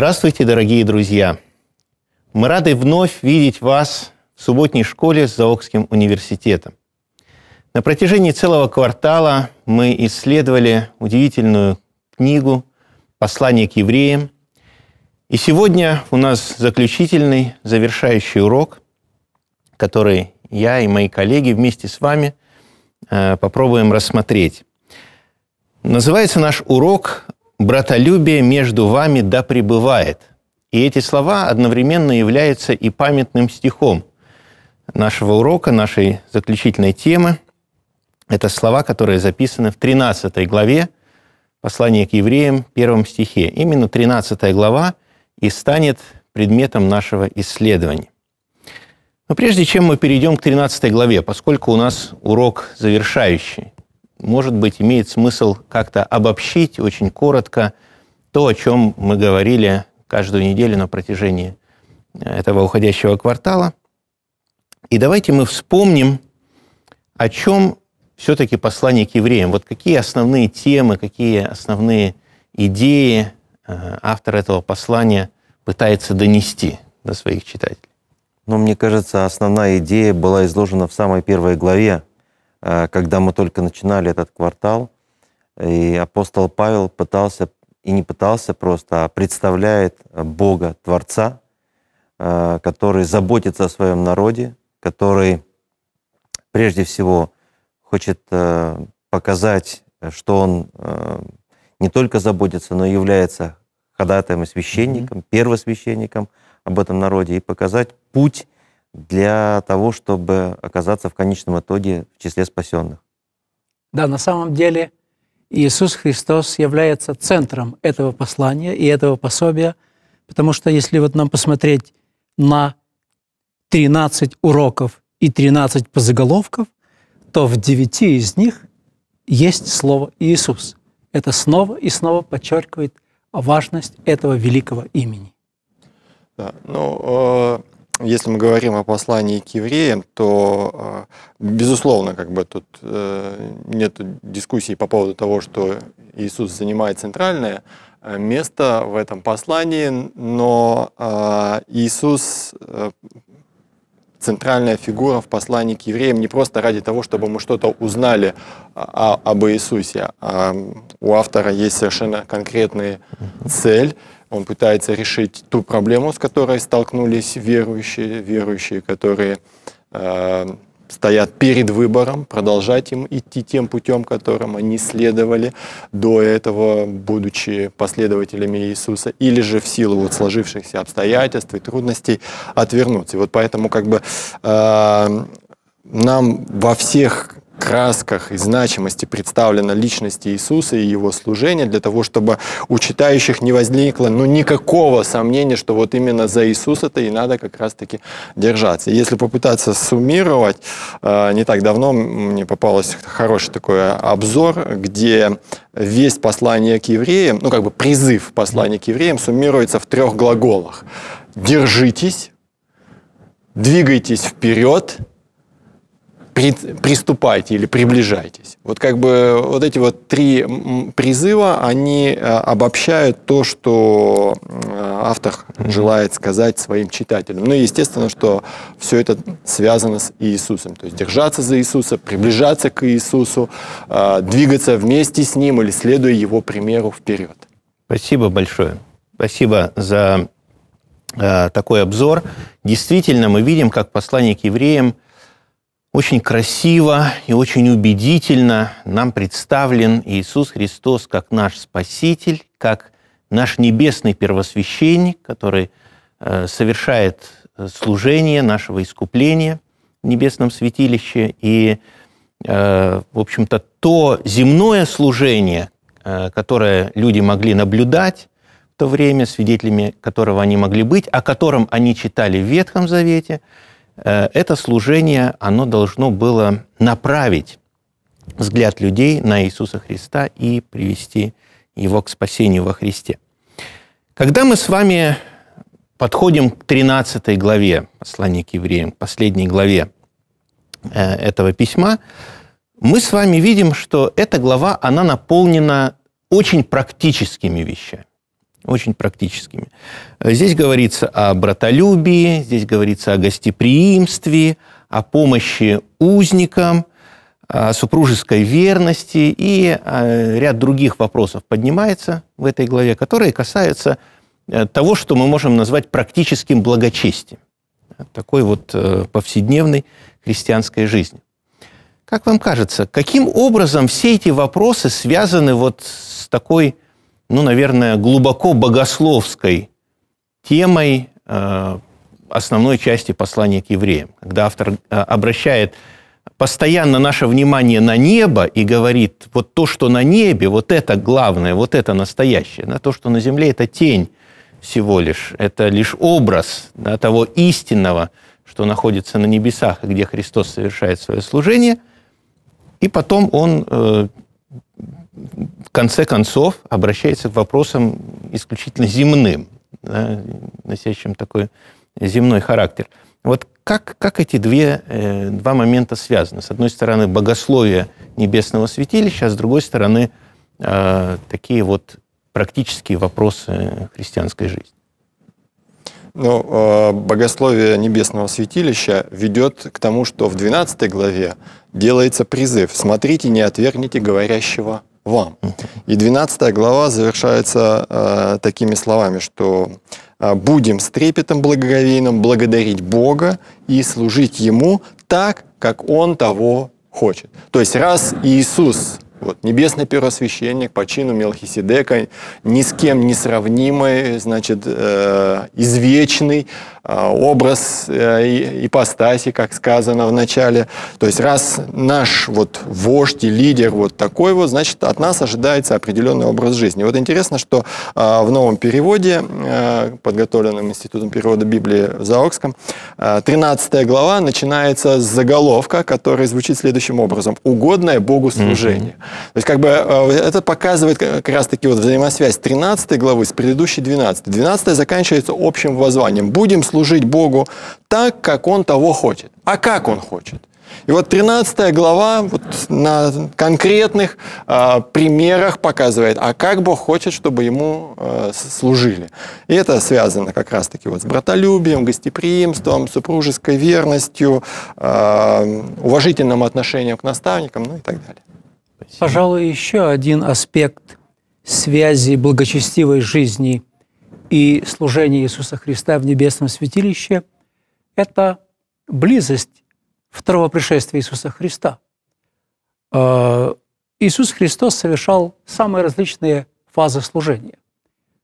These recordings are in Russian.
Здравствуйте, дорогие друзья! Мы рады вновь видеть вас в субботней школе с Заокским университетом. На протяжении целого квартала мы исследовали удивительную книгу «Послание к евреям». И сегодня у нас заключительный, завершающий урок, который я и мои коллеги вместе с вами э, попробуем рассмотреть. Называется наш урок братолюбие между вами да пребывает. И эти слова одновременно являются и памятным стихом нашего урока, нашей заключительной темы. Это слова, которые записаны в 13 главе послания к евреям, первом стихе. Именно 13 глава и станет предметом нашего исследования. Но прежде чем мы перейдем к 13 главе, поскольку у нас урок завершающий, может быть, имеет смысл как-то обобщить очень коротко то, о чем мы говорили каждую неделю на протяжении э, этого уходящего квартала. И давайте мы вспомним, о чем все-таки послание к евреям. Вот какие основные темы, какие основные идеи э, автор этого послания пытается донести до своих читателей. Но ну, мне кажется, основная идея была изложена в самой первой главе Э, когда мы только начинали этот квартал, и апостол Павел пытался, и не пытался просто, а представляет э, Бога, Творца, э, который заботится о своем народе, который прежде всего хочет показать, что он не только заботится, но и является ходатаем и священником, mm-hmm. первосвященником об этом народе, и показать путь для того, чтобы оказаться в конечном итоге в числе спасенных. Да, на самом деле Иисус Христос является центром этого послания и этого пособия, потому что если вот нам посмотреть на 13 уроков и 13 позаголовков, то в 9 из них есть слово Иисус. Это снова и снова подчеркивает важность этого великого имени. Да, ну, э если мы говорим о послании к евреям, то, а, безусловно, как бы тут э, нет дискуссии по поводу того, что Иисус занимает центральное э, место в этом послании, но а, Иисус э, центральная фигура в послании к евреям не просто ради того, чтобы мы что-то узнали о, а, об Иисусе. А у автора есть совершенно конкретная цель он пытается решить ту проблему, с которой столкнулись верующие, верующие, которые э, стоят перед выбором, продолжать им идти тем путем, которым они следовали до этого, будучи последователями Иисуса, или же в силу вот сложившихся обстоятельств и трудностей отвернуться. И вот поэтому как бы э, нам во всех красках и значимости представлена личность Иисуса и его служение, для того, чтобы у читающих не возникло ну, никакого сомнения, что вот именно за Иисуса-то и надо как раз-таки держаться. Если попытаться суммировать, э, не так давно мне попался хороший такой обзор, где весь послание к евреям, ну как бы призыв послания к евреям суммируется в трех глаголах. Держитесь, двигайтесь вперед – приступайте или приближайтесь. Вот как бы вот эти вот три призыва, они э, обобщают то, что э, автор желает сказать своим читателям. Ну и естественно, что все это связано с Иисусом. То есть держаться за Иисуса, приближаться к Иисусу, э, двигаться вместе с Ним или следуя Его примеру вперед. Спасибо большое. Спасибо за такой обзор. Действительно, мы видим, как послание к евреям очень красиво и очень убедительно нам представлен Иисус Христос как наш Спаситель, как наш небесный первосвященник, который э, совершает э, служение нашего искупления в небесном святилище. И, э, в общем-то, то земное служение, которое люди могли наблюдать в то время, свидетелями которого они могли быть, о котором они читали в Ветхом Завете – Э, это служение, оно должно было направить взгляд людей на Иисуса Христа и привести его к спасению во Христе. Когда мы с вами подходим к 13 главе послания к евреям, последней главе э, этого письма, мы с вами видим, что эта глава, она наполнена очень практическими вещами очень практическими. Здесь говорится о братолюбии, здесь говорится о гостеприимстве, о помощи узникам, о супружеской верности и э, ряд других вопросов поднимается в этой главе, которые касаются э, того, что мы можем назвать практическим благочестием, такой вот э, повседневной христианской жизни. Как вам кажется, каким образом все эти вопросы связаны вот с такой ну, наверное, глубоко богословской темой э, основной части послания к евреям, когда автор э, обращает постоянно наше внимание на небо и говорит, вот то, что на небе, вот это главное, вот это настоящее, на то, что на земле, это тень всего лишь, это лишь образ да, того истинного, что находится на небесах, где Христос совершает свое служение, и потом он э, в конце концов обращается к вопросам исключительно земным, да, носящим такой земной характер. Вот как, как эти две, э, два момента связаны? С одной стороны, богословие небесного святилища, а с другой стороны, э, такие вот практические вопросы христианской жизни. Ну, э, богословие небесного святилища ведет к тому, что в 12 главе делается призыв «Смотрите, не отвергните говорящего вам. И 12 глава завершается э, такими словами, что э, «будем с трепетом благоговейным благодарить Бога и служить Ему так, как Он того хочет». То есть раз Иисус вот, небесный первосвященник по чину Мелхиседека, ни с кем не сравнимый, значит, э, извечный, а, образ э, ипостаси, как сказано в начале. То есть раз наш вот вождь и лидер вот такой вот, значит, от нас ожидается определенный образ жизни. Вот интересно, что а, в новом переводе, э, подготовленном Институтом перевода Библии в Заокском, 13 э, глава начинается с заголовка, который звучит следующим образом. «Угодное Богу служение». Mm-hmm. То есть как бы это показывает как раз-таки вот взаимосвязь 13 главы с предыдущей 12. 12 заканчивается общим воззванием. «Будем служить Богу так, как Он того хочет. А как Он хочет? И вот 13 глава вот на конкретных э, примерах показывает, а как Бог хочет, чтобы ему э, служили. И это связано как раз-таки вот с братолюбием, гостеприимством, супружеской верностью, э, уважительным отношением к наставникам, ну и так далее. Пожалуй, еще один аспект связи благочестивой жизни и служение Иисуса Христа в небесном святилище – это близость второго пришествия Иисуса Христа. Э, Иисус Христос совершал самые различные фазы служения.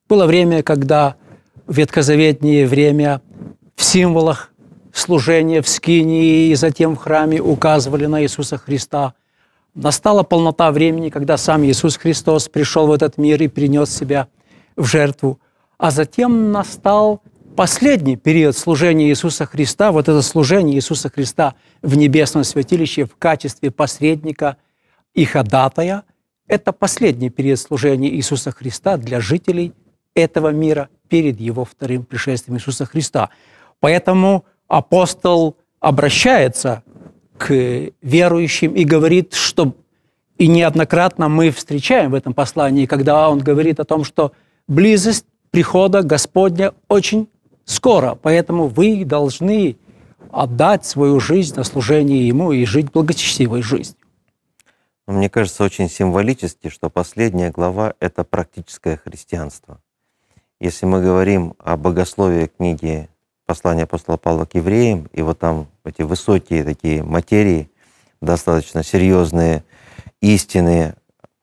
Было время, когда в ветхозаветнее время в символах служения в Скинии и затем в храме указывали на Иисуса Христа. Настала полнота времени, когда сам Иисус Христос пришел в этот мир и принес себя в жертву а затем настал последний период служения Иисуса Христа, вот это служение Иисуса Христа в небесном святилище в качестве посредника и ходатая, это последний период служения Иисуса Христа для жителей этого мира перед его вторым пришествием Иисуса Христа. Поэтому апостол обращается к верующим и говорит, что и неоднократно мы встречаем в этом послании, когда он говорит о том, что близость прихода Господня очень скоро, поэтому вы должны отдать свою жизнь на служение Ему и жить благочестивой жизнью. Ну, мне кажется, очень символически, что последняя глава — это практическое христианство. Если мы говорим о богословии книги послания апостола Павла к евреям, и вот там эти высокие такие материи, достаточно серьезные истины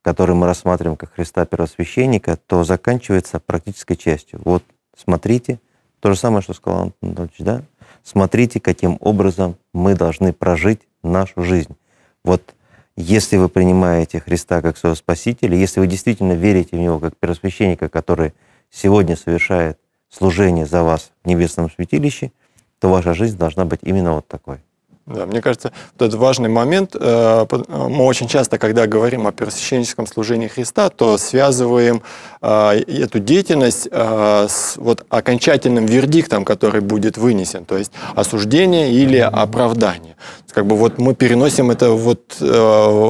который мы рассматриваем как Христа первосвященника, то заканчивается практической частью. Вот смотрите, то же самое, что сказал Антон Анатольевич, да? Смотрите, каким образом мы должны прожить нашу жизнь. Вот если вы принимаете Христа как своего Спасителя, если вы действительно верите в Него как первосвященника, который сегодня совершает служение за вас в небесном святилище, то ваша жизнь должна быть именно вот такой. Да, мне кажется, вот этот важный момент, э, э, мы очень часто, когда говорим о пересвященническом служении Христа, то связываем э, эту деятельность с вот окончательным вердиктом, который будет вынесен, то есть осуждение или оправдание. Как бы вот мы переносим это вот,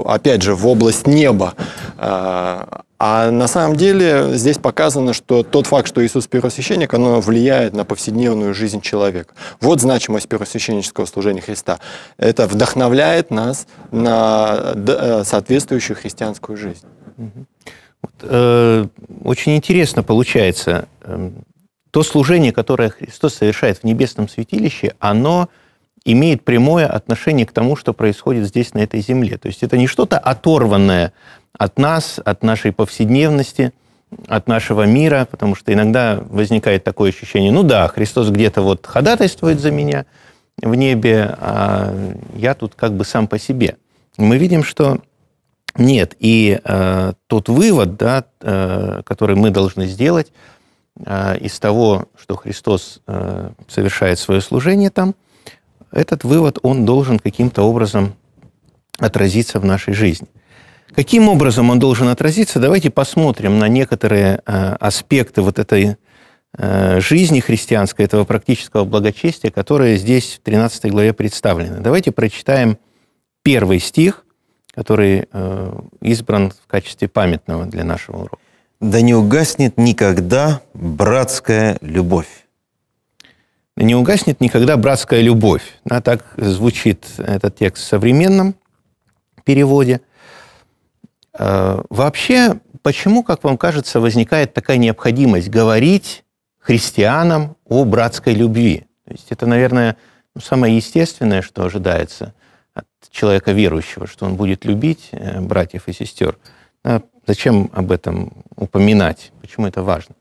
опять же, в область неба а на самом деле здесь показано, что тот факт, что Иисус первосвященник, оно влияет на повседневную жизнь человека. Вот значимость первосвященнического служения Христа. Это вдохновляет нас на э, соответствующую христианскую жизнь. Э, очень интересно получается. Эм, то служение, которое Христос совершает в небесном святилище, оно имеет прямое отношение к тому, что происходит здесь, на этой земле. То есть это не что-то оторванное от нас, от нашей повседневности, от нашего мира, потому что иногда возникает такое ощущение, ну да, Христос где-то вот ходатайствует за меня в небе, а я тут как бы сам по себе. Мы видим, что нет. И э, тот вывод, да, э, который мы должны сделать э, из того, что Христос э, совершает свое служение там, этот вывод, он должен каким-то образом отразиться в нашей жизни. Каким образом он должен отразиться? Давайте посмотрим на некоторые э, аспекты вот этой э, жизни христианской, этого практического благочестия, которые здесь в 13 главе представлены. Давайте прочитаем первый стих, который э, избран в качестве памятного для нашего урока. «Да не угаснет никогда братская любовь». «Не угаснет никогда братская любовь». А так звучит этот текст в современном переводе. Э, вообще, почему, как вам кажется, возникает такая необходимость говорить христианам о братской любви? То есть это, наверное, ну, самое естественное, что ожидается от человека верующего, что он будет любить э, братьев и сестер. А зачем об этом упоминать? Почему это важно?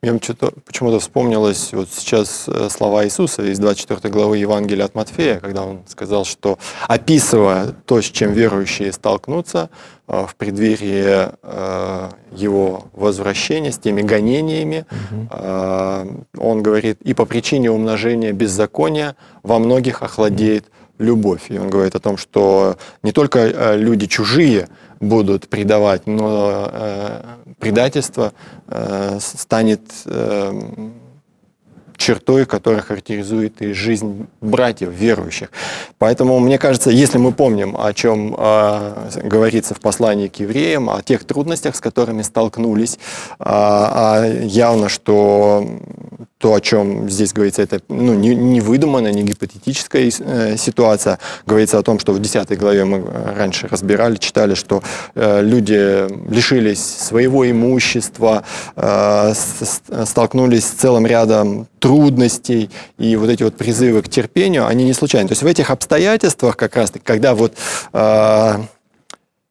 Мне почему-то вспомнилось вот сейчас э, слова Иисуса из 24 главы Евангелия от Матфея, когда он сказал, что описывая то, с чем верующие столкнутся э, в преддверии э, его возвращения, с теми гонениями, угу. он говорит, и по причине умножения беззакония во многих охладеет любовь. И он говорит о том, что не только э, люди чужие будут предавать, но э, предательство э, станет эм, чертой, которая характеризует и жизнь братьев верующих. Поэтому, мне кажется, если мы помним, о чем э, говорится в послании к евреям, о тех трудностях, с которыми столкнулись, э, а, а, явно, что то, о чем здесь говорится, это ну, не, не выдуманная, не гипотетическая э, ситуация. Говорится о том, что в 10 главе мы э, раньше разбирали, читали, что э, люди лишились своего имущества, э, с, столкнулись с целым рядом трудностей, и вот эти вот призывы к терпению, они не случайны. То есть в этих обстоятельствах как раз-таки, когда вот... Э,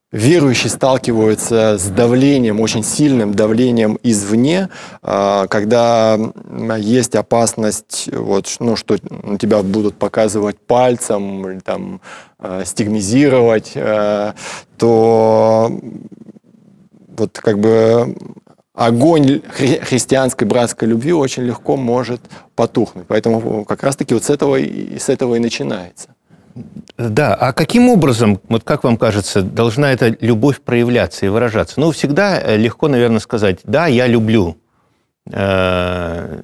Верующие сталкиваются с давлением, очень сильным давлением извне, а, когда есть опасность, вот, ну, что тебя будут показывать пальцем, или, там, а, стигмизировать, а, то вот как бы огонь христианской братской любви очень легко может потухнуть. Поэтому как раз-таки вот с этого, и, с этого и начинается. Да, а каким образом, вот как вам кажется, должна эта любовь проявляться и выражаться? Ну, всегда э, легко, наверное, сказать, да, я люблю э,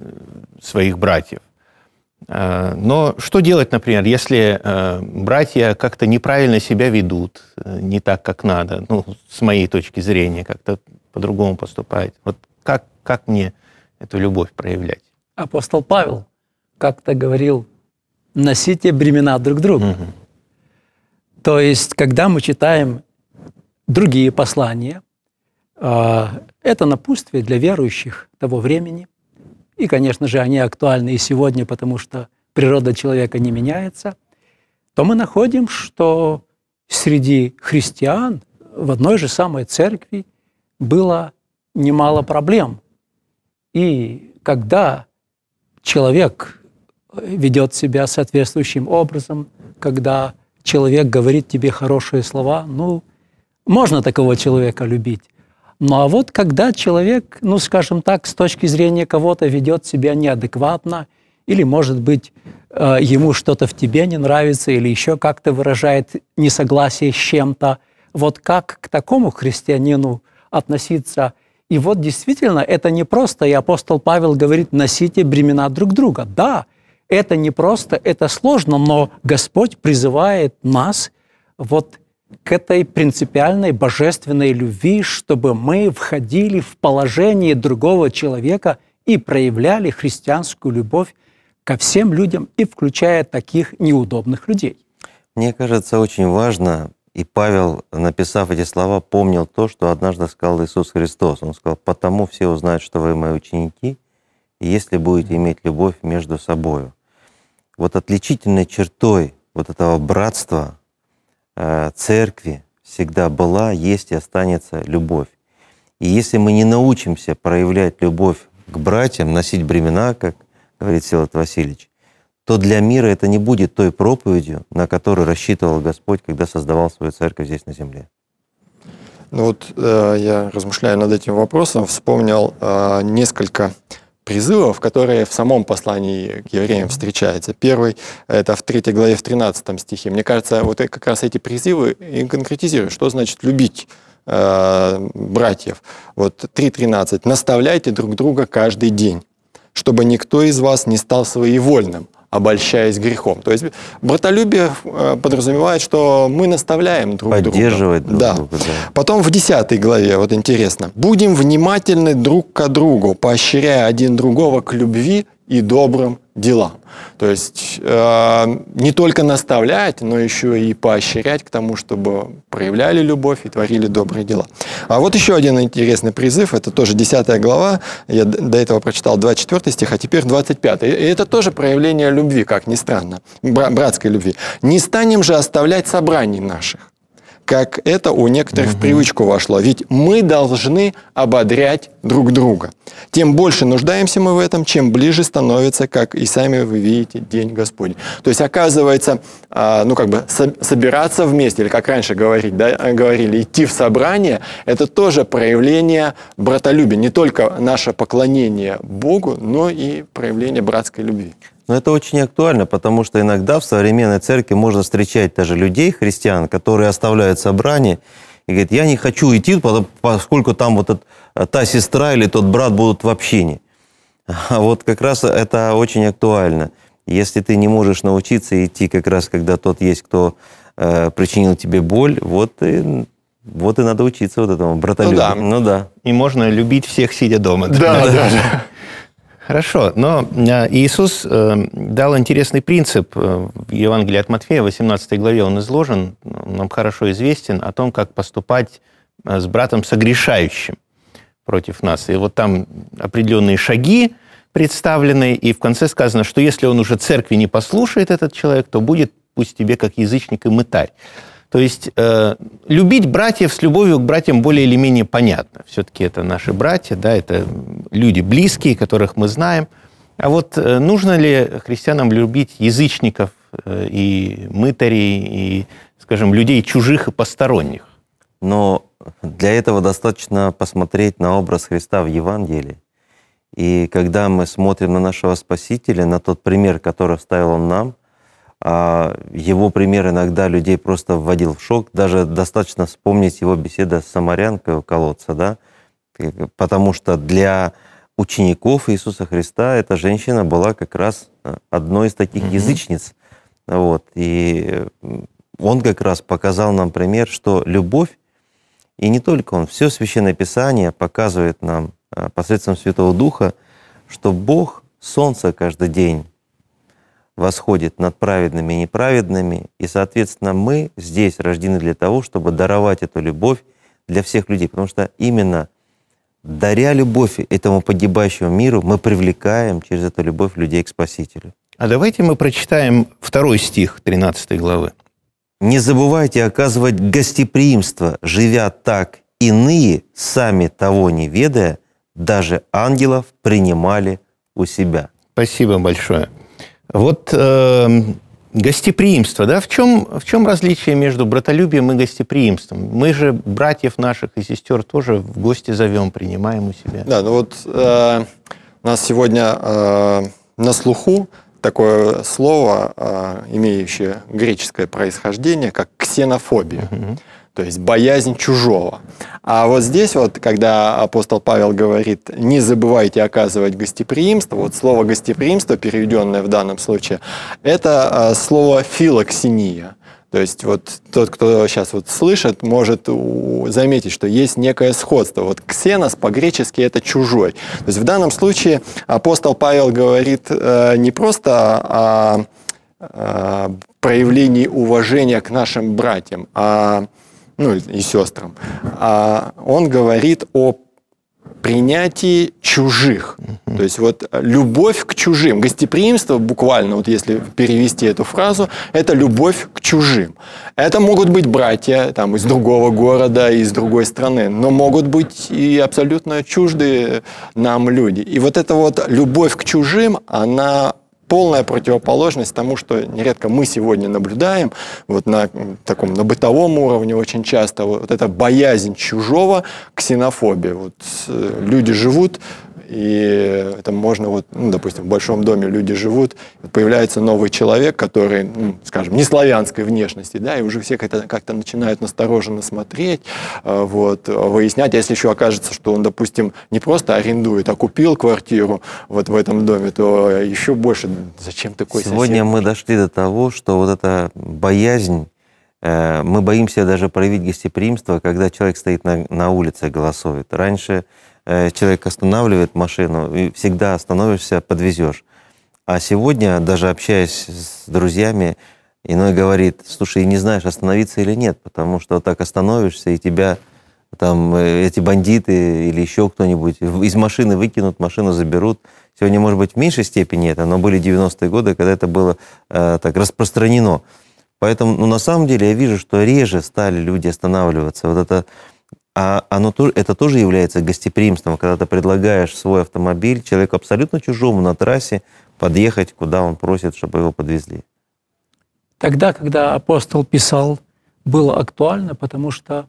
своих братьев. Э, но что делать, например, если э, братья как-то неправильно себя ведут, э, не так, как надо, ну, с моей точки зрения, как-то по-другому поступают? Вот как, как мне эту любовь проявлять? Апостол Павел как-то говорил носите бремена друг друга. Угу. То есть, когда мы читаем другие послания, а, это напутствие для верующих того времени. И, конечно же, они актуальны и сегодня, потому что природа человека не меняется. То мы находим, что среди христиан в одной же самой церкви было немало проблем. И когда человек ведет себя соответствующим образом, когда человек говорит тебе хорошие слова, ну, можно такого человека любить. Ну а вот когда человек, ну, скажем так, с точки зрения кого-то ведет себя неадекватно, или, может быть, э, ему что-то в тебе не нравится, или еще как-то выражает несогласие с чем-то, вот как к такому христианину относиться? И вот действительно, это не просто, и апостол Павел говорит, носите бремена друг друга. Да, это не просто, это сложно, но Господь призывает нас вот к этой принципиальной божественной любви, чтобы мы входили в положение другого человека и проявляли христианскую любовь ко всем людям, и включая таких неудобных людей. Мне кажется, очень важно, и Павел, написав эти слова, помнил то, что однажды сказал Иисус Христос. Он сказал, «Потому все узнают, что вы мои ученики, и если будете иметь любовь между собой. Вот отличительной чертой вот этого братства э, церкви всегда была, есть и останется любовь. И если мы не научимся проявлять любовь к братьям, носить бремена, как говорит Силат Васильевич, то для мира это не будет той проповедью, на которую рассчитывал Господь, когда создавал свою церковь здесь на земле. Ну вот э, я, размышляя над этим вопросом, вспомнил э, несколько призывов, которые в самом послании к евреям встречаются. Первый — это в 3 главе, в 13 стихе. Мне кажется, вот э, как раз эти призывы и конкретизируют, что значит «любить» э, братьев. Вот 3.13. «Наставляйте друг друга каждый день, чтобы никто из вас не стал своевольным, обольщаясь грехом. То есть братолюбие э, подразумевает, что мы наставляем друг Поддерживать друга. Поддерживать друг да. друга. Да. Потом в 10 главе, вот интересно. «Будем внимательны друг к другу, поощряя один другого к любви и добрым делам. То есть э, не только наставлять, но еще и поощрять к тому, чтобы проявляли любовь и творили добрые дела. А вот еще один интересный призыв, это тоже 10 глава, я до этого прочитал 24 стих, а теперь 25. И это тоже проявление любви, как ни странно, братской любви. «Не станем же оставлять собраний наших, как это у некоторых угу. в привычку вошло. Ведь мы должны ободрять друг друга. Тем больше нуждаемся мы в этом, чем ближе становится, как и сами вы видите, День Господень. То есть, оказывается, а, ну как бы собираться вместе, или как раньше говорить, да, говорили, идти в собрание, это тоже проявление братолюбия. Не только наше поклонение Богу, но и проявление братской любви. Но это очень актуально, потому что иногда в современной церкви можно встречать даже людей, христиан, которые оставляют собрание и говорят, я не хочу идти, поскольку там вот этот, э, та сестра или тот брат будут в общине. А вот как раз это очень актуально. Если ты не можешь научиться идти как раз, когда тот есть, кто э, причинил тебе боль, вот и вот и надо учиться вот этому братолюбию. Ну да. ну да. И можно любить всех, сидя дома. Да, да. да. Хорошо, но а, Иисус э, дал интересный принцип э, в Евангелии от Матфея, в 18 главе он изложен, нам хорошо известен, о том, как поступать э, с братом согрешающим против нас. И вот там определенные шаги представлены, и в конце сказано, что если он уже церкви не послушает, этот человек, то будет пусть тебе как язычник и мытарь. То есть э, любить братьев с любовью к братьям более или менее понятно. Все-таки это наши братья, да, это люди близкие, которых мы знаем. А вот э, нужно ли христианам любить язычников э, и мытарей, и, скажем, людей чужих и посторонних? Но для этого достаточно посмотреть на образ Христа в Евангелии. И когда мы смотрим на нашего Спасителя, на тот пример, который ставил Он нам – а, его пример иногда людей просто вводил в шок. Даже достаточно вспомнить его беседа с Самарянкой у колодца, да? Э, потому что для учеников Иисуса Христа эта женщина была как раз э, одной из таких mm-hmm. язычниц. Вот. И он как раз показал нам пример, что любовь, и не только он, все Священное Писание показывает нам э, посредством Святого Духа, что Бог солнце каждый день, восходит над праведными и неправедными, и, соответственно, мы здесь рождены для того, чтобы даровать эту любовь для всех людей, потому что именно даря любовь этому погибающему миру, мы привлекаем через эту любовь людей к Спасителю. А давайте мы прочитаем второй стих 13 главы. «Не забывайте оказывать гостеприимство, живя так иные, сами того не ведая, даже ангелов принимали у себя». Спасибо большое. Вот э, гостеприимство, да, в чем, в чем различие между братолюбием и гостеприимством? Мы же братьев наших и сестер тоже в гости зовем, принимаем у себя. Да, ну вот э, у нас сегодня э, на слуху такое слово, э, имеющее греческое происхождение, как ксенофобия. Угу то есть боязнь чужого. А вот здесь вот, когда апостол Павел говорит, не забывайте оказывать гостеприимство, вот слово гостеприимство, переведенное в данном случае, это а, слово филоксения. То есть вот тот, кто сейчас вот слышит, может заметить, что есть некое сходство. Вот ксенос по-гречески это чужой. То есть в данном случае апостол Павел говорит э, не просто о, о проявлении уважения к нашим братьям, а о ну и сестрам, а он говорит о принятии чужих. То есть вот любовь к чужим, гостеприимство буквально, вот если перевести эту фразу, это любовь к чужим. Это могут быть братья там, из другого города, из другой страны, но могут быть и абсолютно чуждые нам люди. И вот эта вот любовь к чужим, она полная противоположность тому, что нередко мы сегодня наблюдаем, вот на таком, на бытовом уровне очень часто, вот, вот эта боязнь чужого, ксенофобия. Вот э, люди живут и это можно вот, ну, допустим, в большом доме люди живут, появляется новый человек, который, ну, скажем, не славянской внешности, да, и уже все как-то как то начинают настороженно смотреть, э, вот, выяснять, а если еще окажется, что он, допустим, не просто арендует, а купил квартиру вот в этом доме, то еще больше, ну, зачем такой Сегодня сосед? мы дошли до того, что вот эта боязнь Э, мы боимся даже проявить гостеприимство, когда человек стоит на, на улице и голосует. Раньше э, человек останавливает машину, и всегда остановишься, подвезешь. А сегодня, даже общаясь с друзьями, иной говорит, слушай, не знаешь, остановиться или нет, потому что вот так остановишься, и тебя там э, эти бандиты или еще кто-нибудь из машины выкинут, машину заберут. Сегодня, может быть, в меньшей степени это, но были 90-е годы, когда это было э, так распространено. Поэтому, ну, на самом деле, я вижу, что реже стали люди останавливаться. Вот это, а оно, это тоже является гостеприимством, когда ты предлагаешь свой автомобиль человеку абсолютно чужому на трассе подъехать, куда он просит, чтобы его подвезли. Тогда, когда апостол писал, было актуально, потому что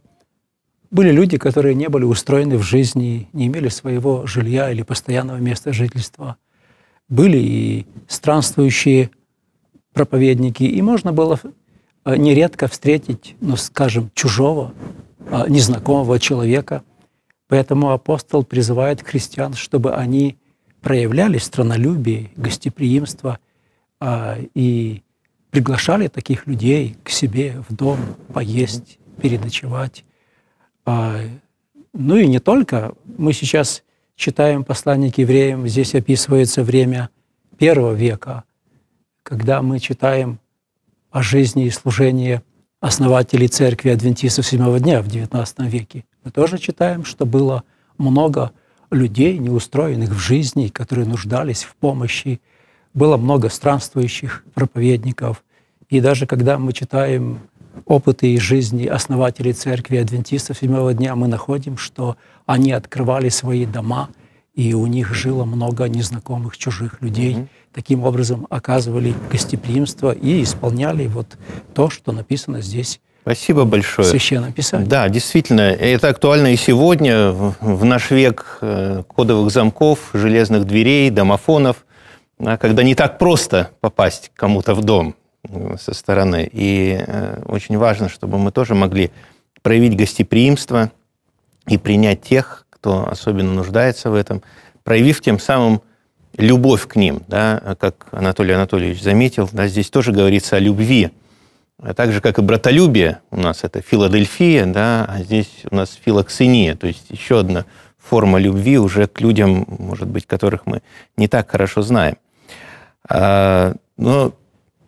были люди, которые не были устроены в жизни, не имели своего жилья или постоянного места жительства. Были и странствующие проповедники, и можно было Э, нередко встретить, ну, скажем, чужого, э, незнакомого человека. Поэтому апостол призывает христиан, чтобы они проявляли странолюбие, гостеприимство э, и приглашали таких людей к себе в дом поесть, переночевать. Ну и не только. Мы сейчас читаем послание к евреям, здесь описывается время первого века, когда мы читаем о жизни и служении основателей церкви адвентистов седьмого дня в XIX веке. Мы тоже читаем, что было много людей, неустроенных в жизни, которые нуждались в помощи. Было много странствующих проповедников. И даже когда мы читаем опыты и жизни основателей церкви адвентистов седьмого дня, мы находим, что они открывали свои дома, и у них жило много незнакомых чужих людей. Mm-hmm таким образом оказывали гостеприимство и исполняли вот то, что написано здесь Спасибо большое. Священное Писание. Да, действительно, это актуально и сегодня, в наш век э, кодовых замков, железных дверей, домофонов, а когда не так просто попасть кому-то в дом э, со стороны. И э, очень важно, чтобы мы тоже могли проявить гостеприимство и принять тех, кто особенно нуждается в этом, проявив тем самым любовь к ним, да, как Анатолий Анатольевич заметил, да, здесь тоже говорится о любви, так же, как и братолюбие, у нас это Филадельфия, да, а здесь у нас филоксения, то есть еще одна форма любви уже к людям, может быть, которых мы не так хорошо знаем. А, но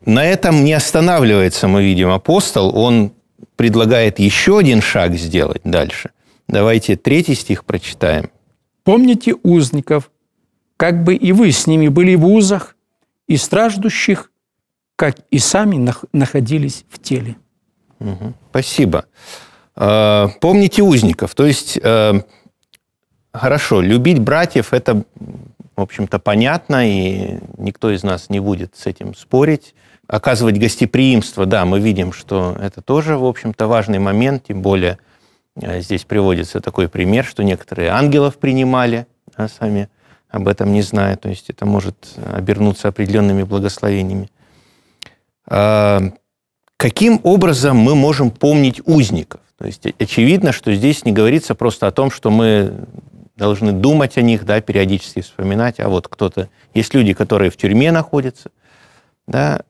на этом не останавливается, мы видим, апостол. Он предлагает еще один шаг сделать дальше. Давайте третий стих прочитаем. «Помните узников, как бы и вы с ними были в узах и страждущих, как и сами находились в теле. Угу. Спасибо. Э, помните узников. То есть, э, хорошо, любить братьев – это, в общем-то, понятно, и никто из нас не будет с этим спорить. Оказывать гостеприимство, да, мы видим, что это тоже, в общем-то, важный момент, тем более э, здесь приводится такой пример, что некоторые ангелов принимали да, сами об этом не зная. То есть это может э, обернуться определенными благословениями. А, каким образом мы можем помнить узников? То есть очевидно, что здесь не говорится просто о том, что мы должны думать о них, да, периодически вспоминать, а вот кто-то... Есть люди, которые в тюрьме находятся. Да.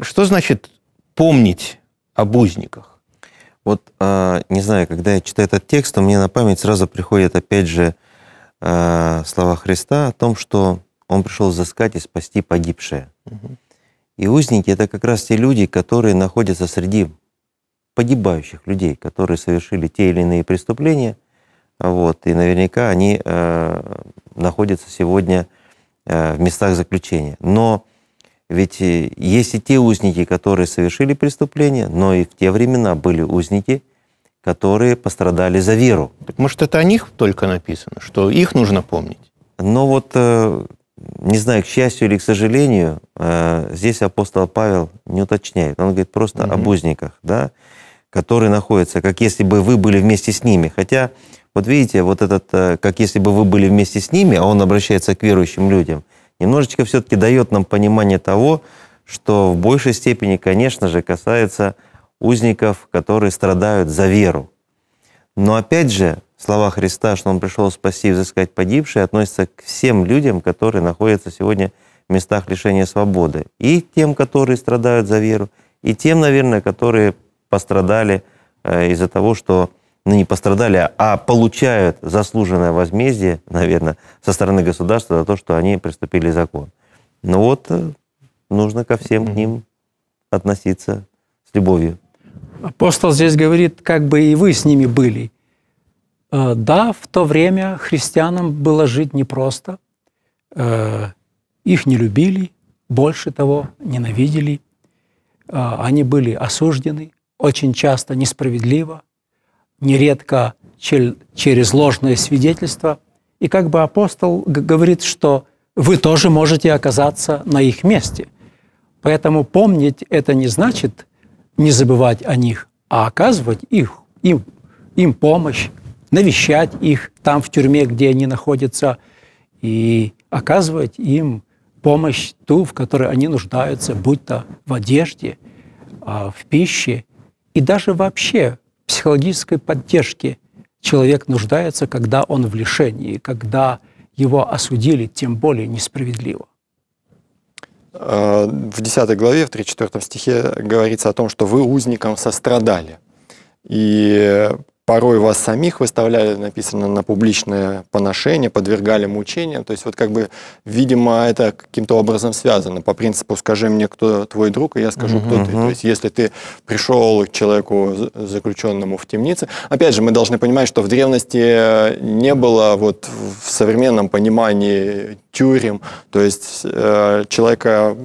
Что значит помнить об узниках? Вот, а, не знаю, когда я читаю этот текст, то мне на память сразу приходит, опять же, Э, слова Христа о том, что Он пришел взыскать и спасти погибшее. И узники — это как раз те люди, которые находятся среди погибающих людей, которые совершили те или иные преступления. Вот, и наверняка они э, находятся сегодня э, в местах заключения. Но ведь э, есть и те узники, которые совершили преступления, но и в те времена были узники, которые пострадали за веру. Так может, это о них только написано, что их нужно помнить? Но вот, э, не знаю, к счастью или к сожалению, э, здесь апостол Павел не уточняет. Он говорит просто угу. об узниках, да, которые находятся, как если бы вы были вместе с ними. Хотя, вот видите, вот этот, э, как если бы вы были вместе с ними, а он обращается к верующим людям, немножечко все-таки дает нам понимание того, что в большей степени, конечно же, касается узников, которые страдают за веру. Но опять же, слова Христа, что Он пришел спасти и взыскать погибшие, относятся к всем людям, которые находятся сегодня в местах лишения свободы. И тем, которые страдают за веру, и тем, наверное, которые пострадали э, из-за того, что ну, не пострадали, а, а получают заслуженное возмездие, наверное, со стороны государства за то, что они приступили закон. Но ну вот э, нужно ко всем к ним относиться с любовью. Апостол здесь говорит, как бы и вы с ними были. Э, да, в то время христианам было жить непросто. Э, их не любили, больше того, ненавидели. Э, они были осуждены, очень часто несправедливо, нередко через ложное свидетельство. И как бы апостол говорит, что вы тоже можете оказаться на их месте. Поэтому помнить это не значит – не забывать о них, а оказывать их, им, им помощь, навещать их там, в тюрьме, где они находятся, и оказывать им помощь ту, в которой они нуждаются, будь то в одежде, а, в пище и даже вообще в психологической поддержке человек нуждается, когда он в лишении, когда его осудили, тем более несправедливо. Э, в 10 главе, в 34 стихе говорится о том, что вы узникам сострадали. И порой вас самих выставляли, написано, на публичное поношение, подвергали мучениям. То есть вот как бы, видимо, это каким-то образом связано. По принципу «скажи мне, кто твой друг, и я скажу, кто ты». То есть если ты пришел к человеку, заключенному в темнице... Опять же, мы должны понимать, что в древности э, не было вот в современном понимании тюрем. То есть э, человека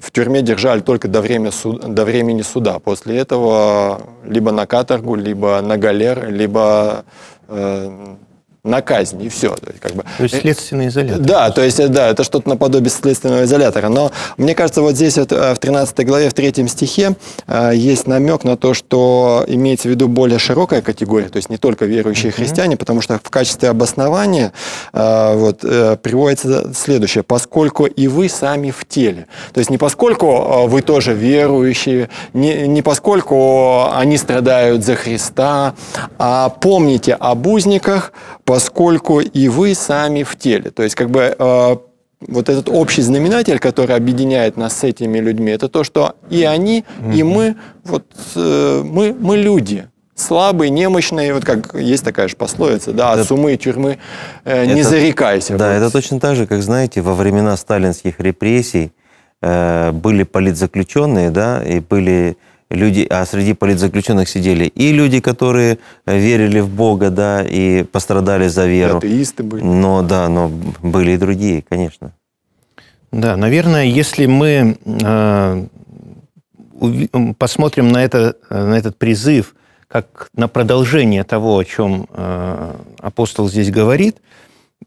в тюрьме держали только до, время суд, до времени суда. После этого либо на каторгу, либо на галер, либо э, на казнь, и все. То есть, как бы... то есть э, следственный изолятор. Да, то есть, э, да, это что-то наподобие следственного изолятора. Но мне кажется, вот здесь вот э, в 13 главе, в 3 стихе есть намек на то, что имеется в виду более широкая категория, то есть не только верующие mm-hmm. христиане, потому что в качестве обоснования вот, приводится следующее. «Поскольку и вы сами в теле». То есть не поскольку вы тоже верующие, не, не поскольку они страдают за Христа, а помните об узниках, поскольку и вы сами в теле. То есть как бы э, вот этот общий знаменатель, который объединяет нас с этими людьми, это то, что и они, и мы, вот э, мы, мы люди слабые, немощные, вот как есть такая же пословица, да, от сумы и тюрьмы э, не это, зарекайся. Да, вот. это точно так же, как, знаете, во времена сталинских репрессий э, были политзаключенные, да, и были люди, а среди политзаключенных сидели и люди, которые э, верили в Бога, да, и пострадали за веру. И атеисты были. Но да, но были и другие, конечно. Да, наверное, если мы э, посмотрим на, это, э, на этот призыв как на продолжение того, о чем э, апостол здесь говорит,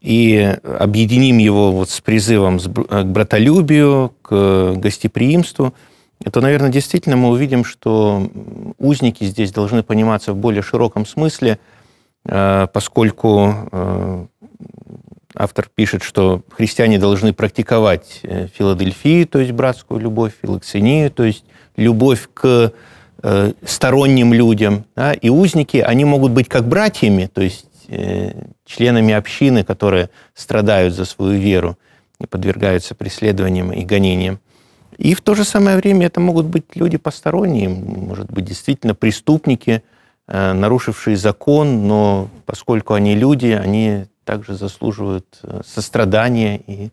и объединим его вот с призывом э, к братолюбию, к гостеприимству – то, наверное, действительно мы увидим, что узники здесь должны пониматься в более широком смысле, э, поскольку э, автор пишет, что христиане должны практиковать э, филадельфию, то есть братскую любовь, филоксению, то есть любовь к сторонним людям. Да? И узники, они могут быть как братьями, то есть членами общины, которые страдают за свою веру и подвергаются преследованиям и гонениям. И в то же самое время это могут быть люди посторонние, может быть, действительно преступники, э, нарушившие закон, но поскольку они люди, они также заслуживают э, сострадания и,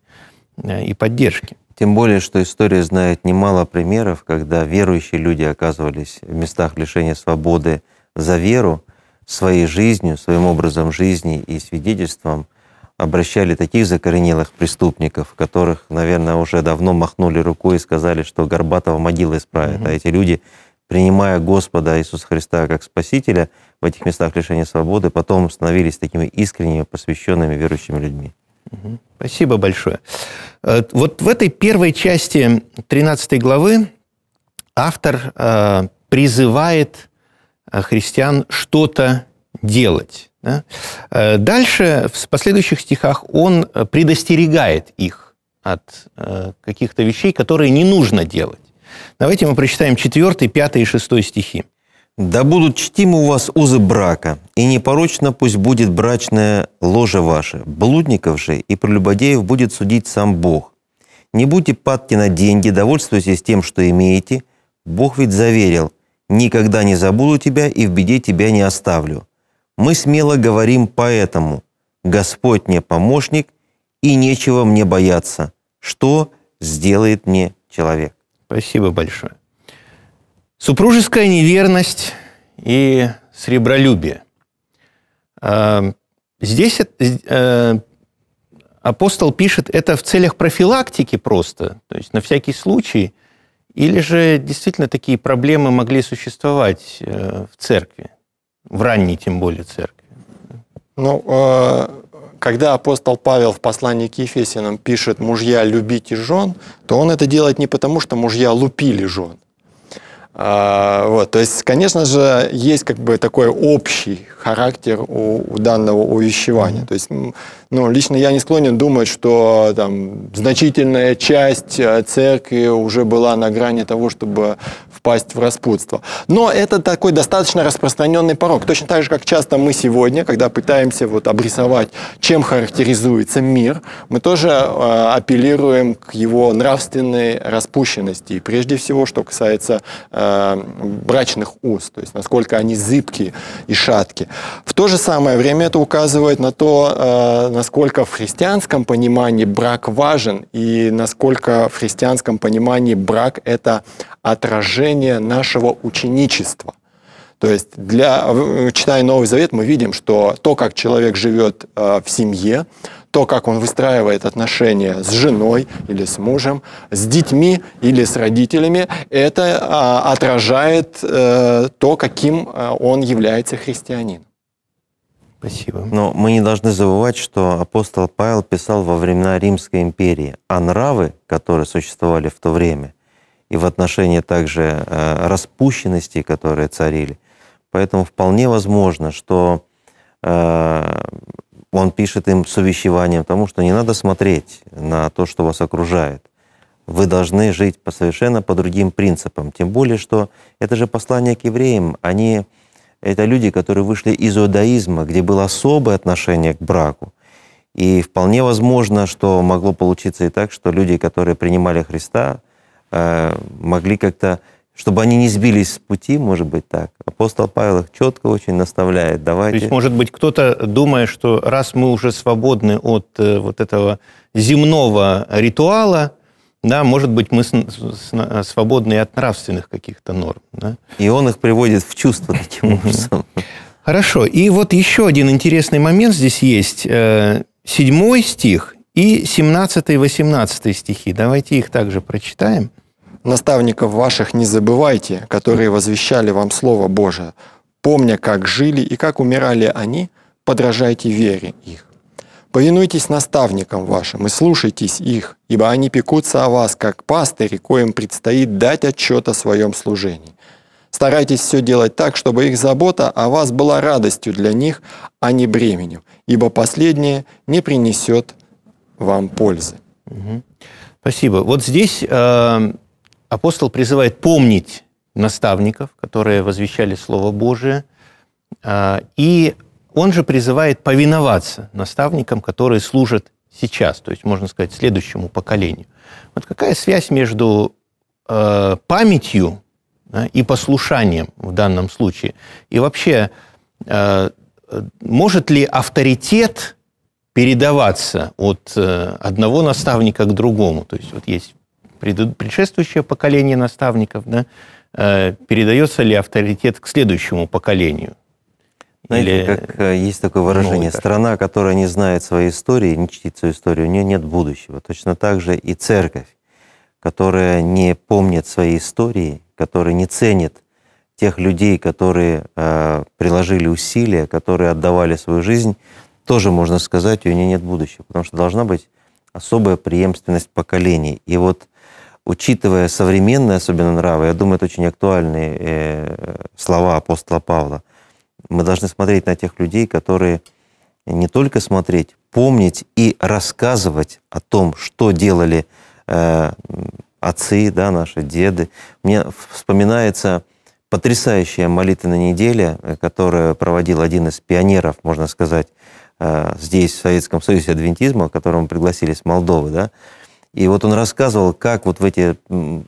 э, и поддержки. Тем более, что история знает немало примеров, когда верующие люди оказывались в местах лишения свободы за веру, своей жизнью, своим образом жизни и свидетельством – обращали таких закоренелых преступников, которых, наверное, уже давно махнули рукой и сказали, что Горбатова могила исправит. А эти люди, принимая Господа Иисуса Христа как Спасителя в этих местах лишения свободы, потом становились такими искренними, посвященными верующими людьми. Спасибо большое. Э, вот в этой первой части 13 главы автор э, призывает э, христиан что-то делать. Да? Э, дальше, в последующих стихах, он э, предостерегает их от э, каких-то вещей, которые не нужно делать. Давайте мы прочитаем 4, 5 и 6 стихи. «Да будут чтимы у вас узы брака, и непорочно пусть будет брачное ложе ваше. Блудников же и прелюбодеев будет судить сам Бог. Не будьте падки на деньги, довольствуйтесь тем, что имеете. Бог ведь заверил, никогда не забуду тебя и в беде тебя не оставлю мы смело говорим поэтому «Господь мне помощник, и нечего мне бояться, что сделает мне человек». Спасибо большое. Супружеская неверность и сребролюбие. А, здесь э, э, апостол пишет это в целях профилактики просто, то есть на всякий случай, или же действительно такие проблемы могли существовать э, в церкви? в ранней тем более церкви. Ну, э, когда апостол Павел в послании к Ефесянам пишет «мужья, любите жен», то он это делает не потому, что мужья лупили жен. Э, вот, то есть, конечно же, есть как бы такой общий характер у, у данного увещевания. То есть, ну, лично я не склонен думать, что там значительная часть э, церкви уже была на грани того, чтобы впасть в распутство. Но это такой достаточно распространенный порог. Точно так же, как часто мы сегодня, когда пытаемся вот обрисовать, чем характеризуется мир, мы тоже э, апеллируем к его нравственной распущенности. И прежде всего, что касается э, брачных уз, то есть насколько они зыбкие и шатки. В то же самое время это указывает на то, э, насколько в христианском понимании брак важен и насколько в христианском понимании брак – это отражение продолжение нашего ученичества. То есть, для, читая Новый Завет, мы видим, что то, как человек живет э, в семье, то, как он выстраивает отношения с женой или с мужем, с детьми или с родителями, это а, отражает э, то, каким э, он является христианином. Спасибо. Но мы не должны забывать, что апостол Павел писал во времена Римской империи, а нравы, которые существовали в то время, и в отношении также э, распущенности, которые царили. Поэтому вполне возможно, что э, он пишет им с увещеванием тому, что не надо смотреть на то, что вас окружает. Вы должны жить по совершенно по другим принципам. Тем более, что это же послание к евреям. Они, это люди, которые вышли из иудаизма, где было особое отношение к браку. И вполне возможно, что могло получиться и так, что люди, которые принимали Христа, Э, могли как-то, чтобы они не сбились с пути, может быть так. Апостол Павел их четко очень наставляет. Давайте. То есть, может быть, кто-то, думая, что раз мы уже свободны от э, вот этого земного ритуала, да, может быть, мы э, свободны от нравственных каких-то норм. Да? И он их приводит в чувство таким образом. Хорошо. И вот еще один интересный момент здесь есть. Седьмой стих и 17 и 18 стихи. Давайте их также прочитаем наставников ваших не забывайте, которые возвещали вам Слово Божие. Помня, как жили и как умирали они, подражайте вере их. Повинуйтесь наставникам вашим и слушайтесь их, ибо они пекутся о вас, как пастыри, коим предстоит дать отчет о своем служении. Старайтесь все делать так, чтобы их забота о вас была радостью для них, а не бременем, ибо последнее не принесет вам пользы. Спасибо. Вот здесь э, апостол призывает помнить наставников, которые возвещали Слово Божие, а, и он же призывает повиноваться наставникам, которые служат сейчас, то есть, можно сказать, следующему поколению. Вот какая связь между а, памятью и послушанием в данном случае? И вообще, а, может ли авторитет передаваться от э, одного наставника к другому? То есть вот есть предшествующее поколение наставников, да, э, передается ли авторитет к следующему поколению. Знаете, Или... как э, есть такое выражение, ну, страна, которая не знает своей истории, не чтит свою историю, у нее нет будущего. Точно так же и церковь, которая не помнит своей истории, которая не ценит тех людей, которые э, приложили усилия, которые отдавали свою жизнь, тоже можно сказать, у нее нет будущего, потому что должна быть особая преемственность поколений. И вот учитывая современные, особенно нравы, я думаю, это очень актуальные э, слова апостола Павла. Мы должны смотреть на тех людей, которые не только смотреть, помнить и рассказывать о том, что делали э, отцы, да, наши деды. Мне вспоминается потрясающая молитвенная неделя, э, которую проводил один из пионеров, можно сказать, здесь, в Советском Союзе адвентизма, которого мы пригласили с Молдовы, да, и вот он рассказывал, как вот в эти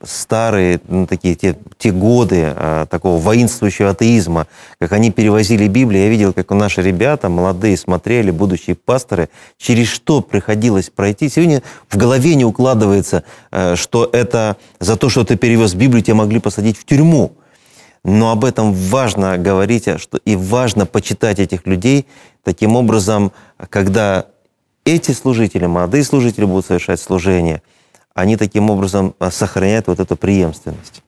старые ну, такие те, те годы а, такого воинствующего атеизма, как они перевозили Библию. Я видел, как наши ребята, молодые, смотрели, будущие пасторы, через что приходилось пройти. Сегодня в голове не укладывается, а, что это за то, что ты перевез Библию, тебя могли посадить в тюрьму. Но об этом важно говорить, а, что и важно почитать этих людей. Таким образом, когда эти служители, молодые служители будут совершать служение, они таким образом а, сохраняют вот эту преемственность.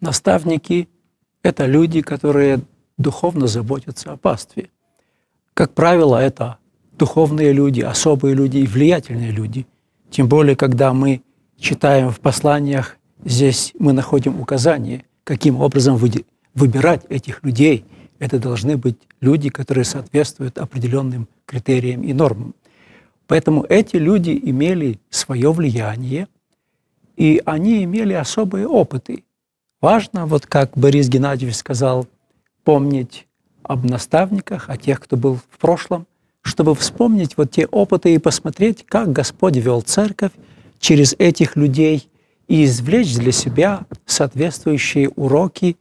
Наставники – это люди, которые духовно заботятся о пастве. Как правило, это духовные люди, особые люди и влиятельные люди. Тем более, когда мы читаем в посланиях, здесь мы находим указание, каким образом выбирать этих людей. Это должны быть люди, которые соответствуют определенным критериям и нормам. Поэтому эти люди имели свое влияние, и они имели особые опыты. Важно, вот как Борис Геннадьевич сказал, помнить об наставниках, о тех, кто был в прошлом, чтобы вспомнить вот те опыты и посмотреть, как Господь вел церковь через этих людей и извлечь для себя соответствующие уроки.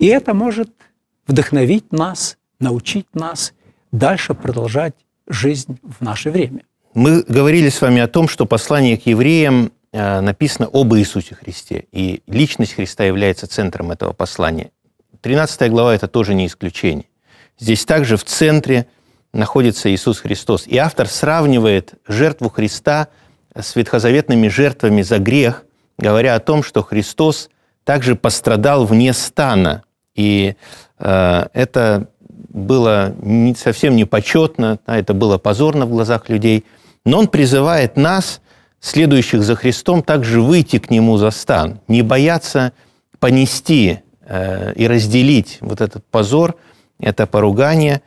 И это может вдохновить нас, научить нас дальше продолжать жизнь в наше время. Мы говорили с вами о том, что послание к евреям э, написано об Иисусе Христе, и личность Христа является центром этого послания. 13 глава – это тоже не исключение. Здесь также в центре находится Иисус Христос. И автор сравнивает жертву Христа с ветхозаветными жертвами за грех, говоря о том, что Христос также пострадал вне стана. И э, это было не, совсем непочетно, а это было позорно в глазах людей – но он призывает нас, следующих за Христом, также выйти к Нему за стан, не бояться понести э, и разделить вот этот позор, это поругание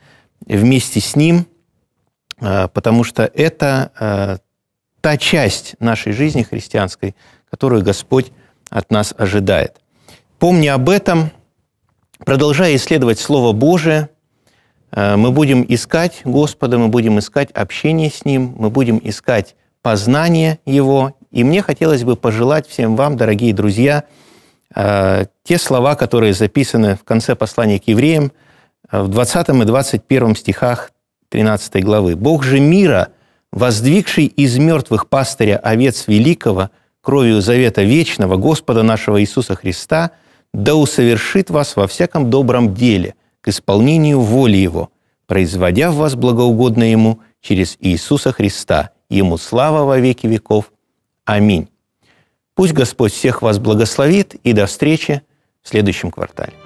вместе с Ним, э, потому что это э, та часть нашей жизни христианской, которую Господь от нас ожидает. Помни об этом, продолжая исследовать Слово Божие, Э, мы будем искать Господа, мы будем искать общение с Ним, мы будем искать познание Его. И мне хотелось бы пожелать всем вам, дорогие друзья, э, те слова, которые записаны в конце послания к евреям э, в 20 и 21 стихах 13 главы. «Бог же мира, воздвигший из мертвых пастыря овец великого, кровью завета вечного Господа нашего Иисуса Христа, да усовершит вас во всяком добром деле – к исполнению воли Его, производя в вас благоугодно Ему через Иисуса Христа. Ему слава во веки веков. Аминь. Пусть Господь всех вас благословит и до встречи в следующем квартале.